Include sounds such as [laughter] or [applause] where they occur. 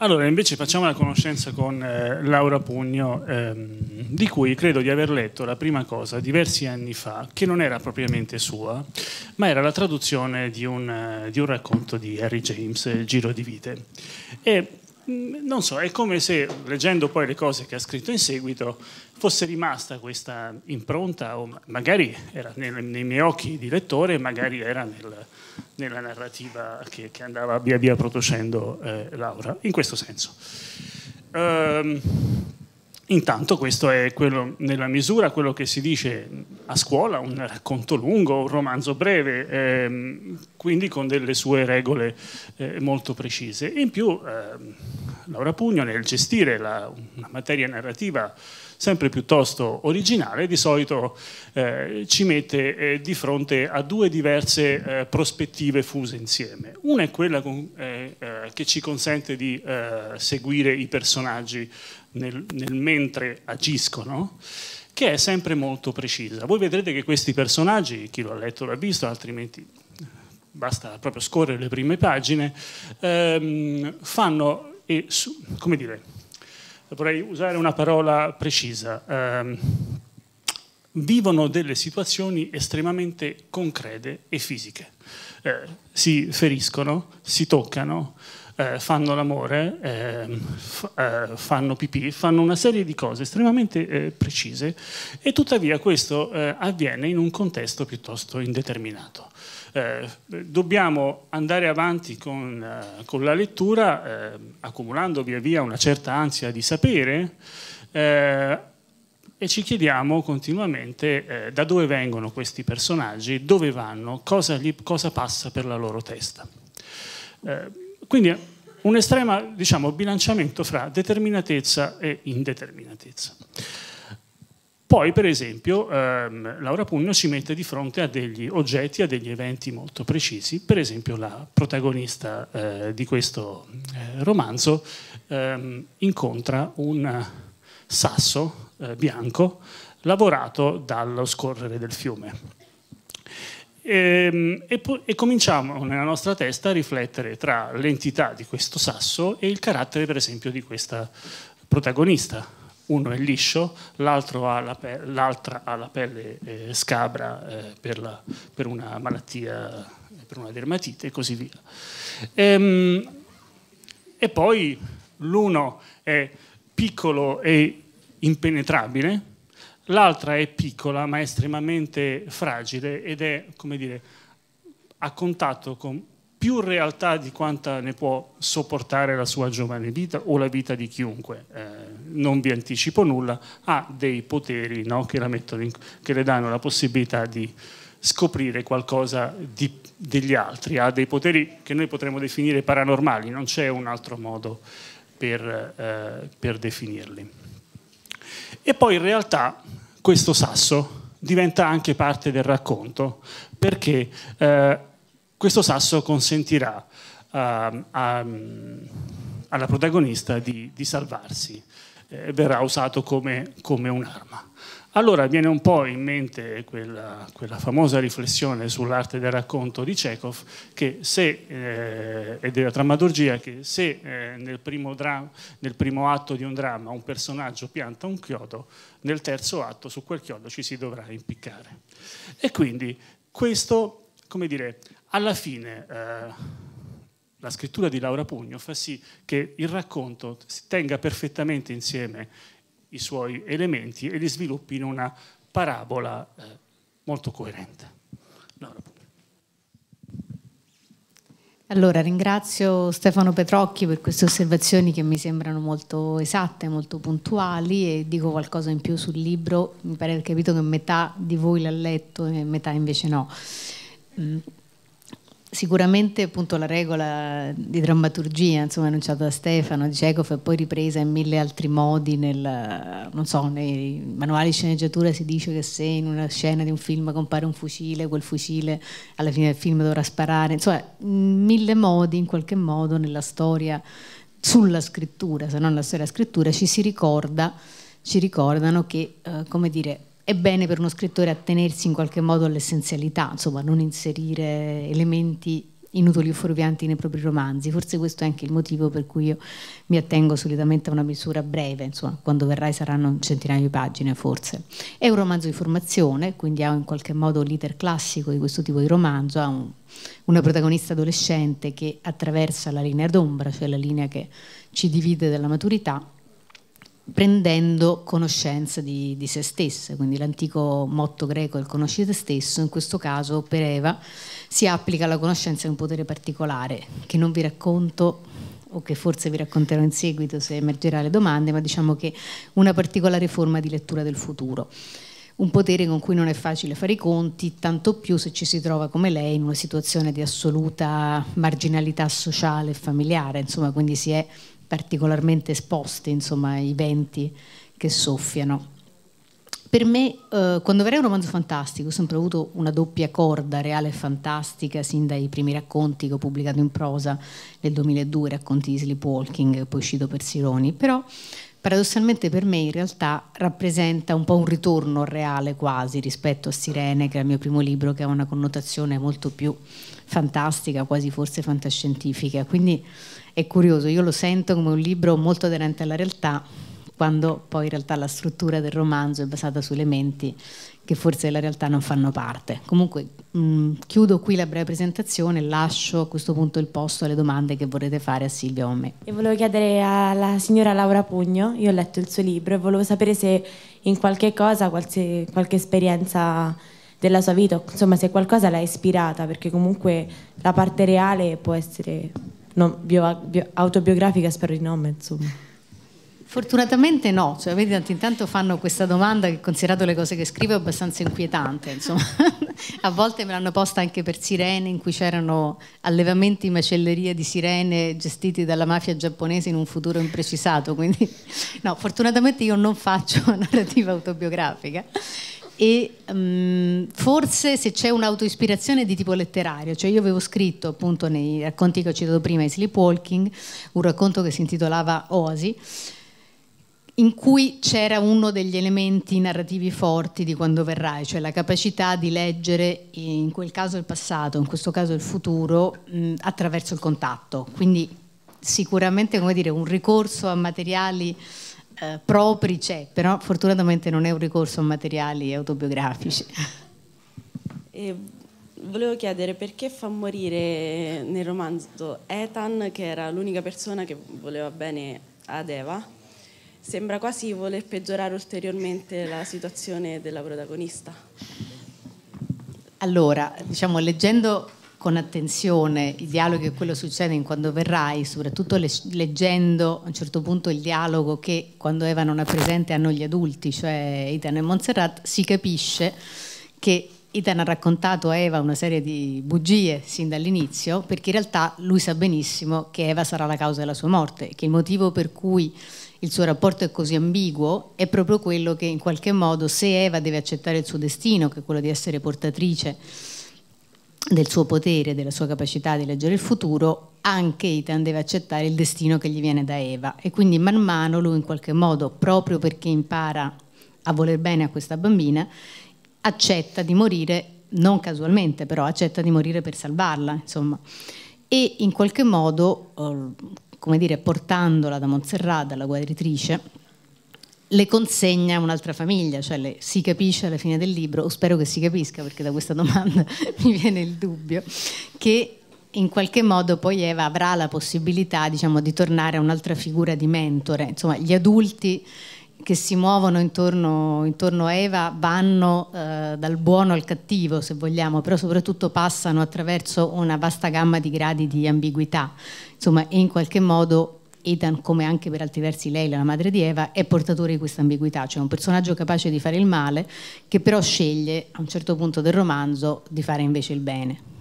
Allora, invece facciamo la conoscenza con eh, Laura Pugno, ehm, di cui credo di aver letto la prima cosa diversi anni fa, che non era propriamente sua, ma era la traduzione di un, eh, di un racconto di Harry James, eh, Giro di Vite. E Mm, non so, è come se leggendo poi le cose che ha scritto in seguito fosse rimasta questa impronta, o magari era nel, nei miei occhi di lettore, magari era nel, nella narrativa che, che, andava via via producendo eh, Laura, in questo senso. Um, Intanto questo è quello, nella misura quello che si dice a scuola, un racconto lungo, un romanzo breve, ehm, quindi con delle sue regole eh, molto precise. In più ehm, Laura Pugno nel gestire la, una materia narrativa sempre piuttosto originale, di solito eh, ci mette eh, di fronte a due diverse eh, prospettive fuse insieme. Una è quella con, eh, che ci consente di eh, seguire i personaggi nel, nel mentre agiscono che è sempre molto precisa. Voi vedrete che questi personaggi, chi lo ha letto l'ha visto, altrimenti eh, basta proprio scorrere le prime pagine, ehm, fanno, e, su, come dire, vorrei usare una parola precisa, ehm, vivono delle situazioni estremamente concrete e fisiche. Eh, si feriscono, si toccano, eh, fanno l'amore, eh, f- eh, fanno pipì, fanno una serie di cose estremamente eh, precise e tuttavia questo eh, avviene in un contesto piuttosto indeterminato. dobbiamo andare avanti con, con la lettura accumulando via via una certa ansia di sapere e ci chiediamo continuamente eh, da dove vengono questi personaggi, dove vanno, cosa, gli, cosa passa per la loro testa. Eh, quindi un estremo diciamo, bilanciamento fra determinatezza e indeterminatezza. Poi, per esempio, ehm, Laura Pugno ci mette di fronte a degli oggetti, a degli eventi molto precisi. Per esempio, la protagonista eh, di questo eh, romanzo ehm, incontra un sasso eh, bianco lavorato dallo scorrere del fiume. Ehm, e, e, e, cominciamo nella nostra testa a riflettere tra l'entità di questo sasso e il carattere per esempio di questa protagonista. Uno è liscio, l'altro ha la pe- l'altra ha la pelle eh, scabra eh, per, la, per, una malattia, eh, per una dermatite e così via. E, ehm, e poi l'uno è piccolo e impenetrabile, l'altra è piccola ma estremamente fragile ed è, come dire, a contatto con più realtà di quanta ne può sopportare la sua giovane vita o la vita di chiunque. Eh, non vi anticipo nulla, ha dei poteri no, che, in, che, le danno la possibilità di scoprire qualcosa di, degli altri, ha dei poteri che noi potremmo definire paranormali, non c'è un altro modo per, eh, per definirli. E poi in realtà questo sasso diventa anche parte del racconto, perché eh, questo sasso consentirà eh, a, ehm, alla protagonista di, di salvarsi, eh, verrà usato come, come un'arma. Allora viene un po' in mente quella, quella famosa riflessione sull'arte del racconto di Chekhov che se, eh, e della drammaturgia che se eh, nel, primo nel primo atto di un dramma un personaggio pianta un chiodo, nel terzo atto su quel chiodo ci si dovrà impiccare. E quindi questo, come dire, alla fine... Eh, la scrittura di Laura Pugno fa sì che il racconto tenga perfettamente insieme i suoi elementi e li sviluppi in una parabola eh, molto coerente. Allora. allora, ringrazio Stefano Petrocchi per queste osservazioni che mi sembrano molto esatte, molto puntuali e dico qualcosa in più sul libro, mi pare di capito che metà di voi l'ha letto e metà invece no. Mm. Sicuramente appunto la regola di drammaturgia, insomma, annunciata da Stefano, di Chekhov e poi ripresa in mille altri modi, nel, so, nei manuali di sceneggiatura si dice che se in una scena di un film compare un fucile, quel fucile alla fine del film dovrà sparare, insomma, in mille modi in qualche modo nella storia, sulla scrittura, se non la storia della scrittura, ci si ricorda, ci ricordano che, eh, come dire, è bene per uno scrittore attenersi in qualche modo all'essenzialità, insomma, non inserire elementi inutili o fuorvianti nei propri romanzi. Forse questo è anche il motivo per cui io mi attengo solitamente a una misura breve, insomma, quando verrai saranno un centinaio di pagine forse. È un romanzo di formazione, quindi ha in qualche modo l'iter classico di questo tipo di romanzo, ha un, una protagonista adolescente che attraversa la linea d'ombra, cioè la linea che ci divide dalla maturità, prendendo conoscenza di, di se stessa, quindi l'antico motto greco è il conosci te stesso, in questo caso per Eva si applica alla conoscenza di un potere particolare che non vi racconto o che forse vi racconterò in seguito se emergerà le domande, ma diciamo che una particolare forma di lettura del futuro un potere con cui non è facile fare i conti, tanto più se ci si trova come lei in una situazione di assoluta marginalità sociale e familiare, insomma, quindi si è particolarmente esposte insomma, ai venti che soffiano. Per me, eh, quando avrei un romanzo fantastico, ho sempre avuto una doppia corda reale e fantastica, sin dai primi racconti che ho pubblicato in prosa nel 2002, racconti di Sleepwalking, poi uscito per Sironi, però paradossalmente per me in realtà rappresenta un po' un ritorno reale quasi rispetto a Sirene, che è il mio primo libro, che ha una connotazione molto più fantastica, quasi forse fantascientifica. Quindi è curioso, io lo sento come un libro molto aderente alla realtà, quando poi in realtà la struttura del romanzo è basata su elementi che forse della realtà non fanno parte. Comunque mh, mm, chiudo qui la breve presentazione e lascio a questo punto il posto alle domande che vorrete fare a Silvia o a me. E volevo chiedere alla signora Laura Pugno, io ho letto il suo libro e volevo sapere se in qualche cosa, qualche, qualche esperienza della sua vita, insomma se qualcosa l'ha ispirata, perché comunque la parte reale può essere no, autobiografica, spero di no, ma insomma. Fortunatamente no, cioè, vedi, intanto fanno questa domanda che considerato le cose che scrivo è abbastanza inquietante, insomma. [laughs] a volte me l'hanno posta anche per sirene in cui c'erano allevamenti in macelleria di sirene gestiti dalla mafia giapponese in un futuro imprecisato, quindi [laughs] no, fortunatamente io non faccio [laughs] narrativa autobiografica e um, forse se c'è un'autoispirazione di tipo letterario, cioè io avevo scritto appunto nei racconti che ho citato prima, i Sleepwalking, un racconto che si intitolava Oasi, in cui c'era uno degli elementi narrativi forti di quando verrai, cioè la capacità di leggere in quel caso il passato, in questo caso il futuro, mh, attraverso il contatto. Quindi sicuramente dire, un ricorso a materiali eh, propri c'è, però fortunatamente non è un ricorso a materiali autobiografici. E volevo chiedere perché fa morire nel romanzo Ethan, che era l'unica persona che voleva bene ad Eva, sembra quasi voler peggiorare ulteriormente la situazione della protagonista. Allora, diciamo, leggendo con attenzione i dialoghi e quello che succede in Quando Verrai, soprattutto le leggendo a un certo punto il dialogo che quando Eva non è presente hanno gli adulti, cioè Itano e Montserrat, si capisce che Itan ha raccontato a Eva una serie di bugie sin dall'inizio, perché in realtà lui sa benissimo che Eva sarà la causa della sua morte, che il motivo per cui il suo rapporto è così ambiguo è proprio quello che in qualche modo se Eva deve accettare il suo destino, che è quello di essere portatrice del suo potere, della sua capacità di leggere il futuro, anche Itan deve accettare il destino che gli viene da Eva. E quindi man mano lui in qualche modo, proprio perché impara a voler bene a questa bambina, accetta di morire, non casualmente però, accetta di morire per salvarla, insomma. E in qualche modo, come dire, portandola da Montserrat, dalla guadritrice, le consegna a un'altra famiglia, cioè le, si capisce alla fine del libro, o spero che si capisca perché da questa domanda [laughs] mi viene il dubbio, che in qualche modo poi Eva avrà la possibilità diciamo, di tornare a un'altra figura di mentore, insomma gli adulti che si muovono intorno, intorno a Eva vanno eh, dal buono al cattivo, se vogliamo, però soprattutto passano attraverso una vasta gamma di gradi di ambiguità. Insomma, in qualche modo Ethan, come anche per altri versi lei, la madre di Eva, è portatore di questa ambiguità, cioè un personaggio capace di fare il male, che però sceglie a un certo punto del romanzo di fare invece il bene.